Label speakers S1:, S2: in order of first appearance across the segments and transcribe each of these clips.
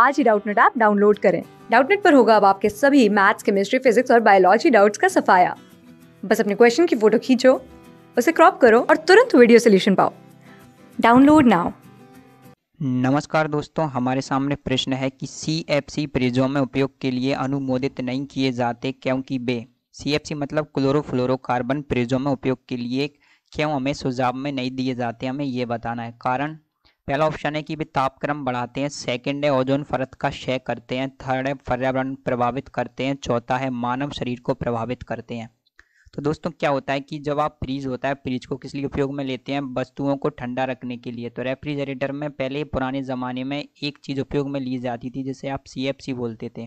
S1: आज ही Doubtnut app download करें डाउटनेट पर होगा अब आपके सभी मैथ्स केमिस्ट्री फिजिक्स और बायोलॉजी डाउट्स का सफाया बस अपने क्वेश्चन की फोटो खींचो उसे क्रॉप करो और तुरंत वीडियो सोल्यूशन पाओ डाउनलोड नाउ
S2: नमस्कार दोस्तों हमारे सामने प्रश्न है कि सी एफ सी प्रिजों में उपयोग के लिए अनुमोदित नहीं किए जाते क्योंकि बे सी एफ सी मतलब क्लोरोफ्लोरोकार्बन प्रिजों में उपयोग के लिए क्यों हमें सुझाव में नहीं दिए जाते हमें ये बताना है कारण पहला ऑप्शन है कि वे तापक्रम बढ़ाते हैं सेकंड है ओजोन फरत का क्षय करते हैं थर्ड है पर्यावरण प्रभावित करते हैं चौथा है मानव शरीर को प्रभावित करते हैं तो दोस्तों क्या होता है कि जब आप फ्रीज होता है फ्रीज को किस लिए उपयोग में लेते हैं वस्तुओं को ठंडा रखने के लिए तो रेफ्रिजरेटर में पहले पुराने ज़माने में एक चीज़ उपयोग में ली जाती थी जिसे आप सी बोलते थे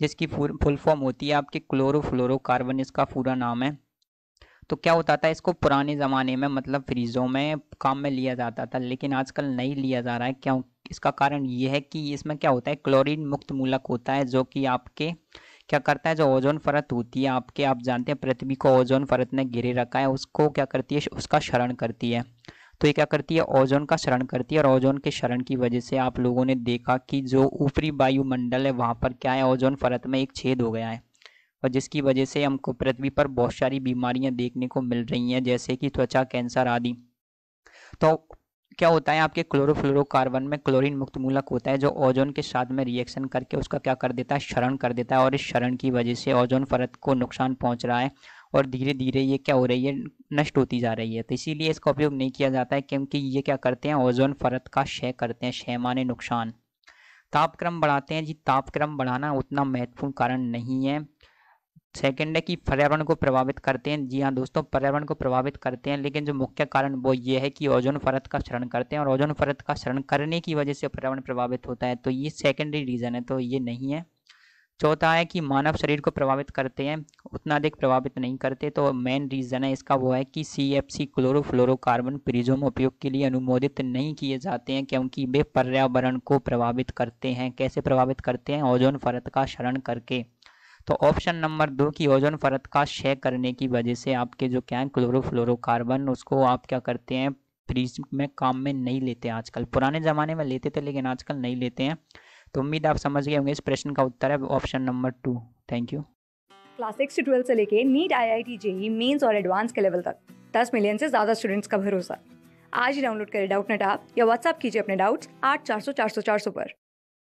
S2: जिसकी फुल फॉर्म होती है आपके क्लोरो फ्लोरो कार्बन इसका पूरा नाम है तो क्या होता था इसको पुराने ज़माने में मतलब फ्रीज़ों में काम में लिया जाता था लेकिन आजकल नहीं लिया जा रहा है क्यों इसका कारण ये है कि इसमें क्या होता है क्लोरीन मुक्त मूलक होता है जो कि आपके क्या करता है जो ओजोन फरत होती है आपके आप जानते हैं पृथ्वी को ओजोन फरत ने घिरे रखा है उसको क्या करती है उसका शरण करती है तो ये क्या करती है ओजोन का शरण करती है और ओजोन के शरण की वजह से आप लोगों ने देखा कि जो ऊपरी वायुमंडल है वहाँ पर क्या है ओजोन फरत में एक छेद हो गया है और जिसकी वजह से हमको पृथ्वी पर बहुत सारी बीमारियां देखने को मिल रही हैं जैसे कि त्वचा कैंसर आदि तो क्या होता है आपके क्लोरोफ्लोरोकार्बन में क्लोरीन मुक्त मूलक होता है जो ओजोन के साथ में रिएक्शन करके उसका क्या कर देता है क्षरण कर देता है और इस क्षरण की वजह से ओजोन परत को नुकसान पहुंच रहा है और धीरे धीरे ये क्या हो रही है नष्ट होती जा रही है तो इसीलिए इसका उपयोग नहीं किया जाता है क्योंकि ये क्या करते हैं ओजोन परत का क्षय करते हैं क्षय माने नुकसान तापक्रम बढ़ाते हैं जी तापक्रम बढ़ाना उतना महत्वपूर्ण कारण नहीं है सेकेंड है कि पर्यावरण को प्रभावित करते हैं जी हाँ दोस्तों पर्यावरण को प्रभावित करते हैं लेकिन जो मुख्य कारण वो ये है कि ओजोन फरत का क्षरण करते हैं और ओजोन फरत का क्षरण करने की वजह से पर्यावरण प्रभावित होता है तो ये सेकेंडरी रीज़न है तो ये नहीं है चौथा है कि मानव शरीर को प्रभावित करते हैं उतना अधिक प्रभावित नहीं करते तो मेन रीज़न है इसका वो है कि सी एफ सी क्लोरोफ्लोरोकार्बन प्रिजोम उपयोग के लिए अनुमोदित नहीं किए जाते हैं क्योंकि वे पर्यावरण को प्रभावित करते हैं कैसे प्रभावित करते हैं ओजोन फरत का क्षरण करके तो ऑप्शन नंबर दो की ओजोन परत का क्षय करने की वजह से आपके जो क्या है क्लोरोफ्लोरोकार्बन उसको आप क्या करते हैं फ्रीज में काम में नहीं लेते आजकल पुराने ज़माने में लेते थे लेकिन आजकल नहीं लेते हैं तो उम्मीद आप समझ गए होंगे इस प्रश्न का उत्तर है option number two thank you
S1: class six से ट्वेल्थ से लेके NEET I I T JEE mains और एडवांस के लेवल तक दस मिलियन से ज़्यादा स्टूडेंट्स का भरोसा आज ही डाउनलोड करें डाउट नेट आप या व्हाट्सअप कीजिए अपने डाउट्स आठ चार सौ चार सौ चार सौ पर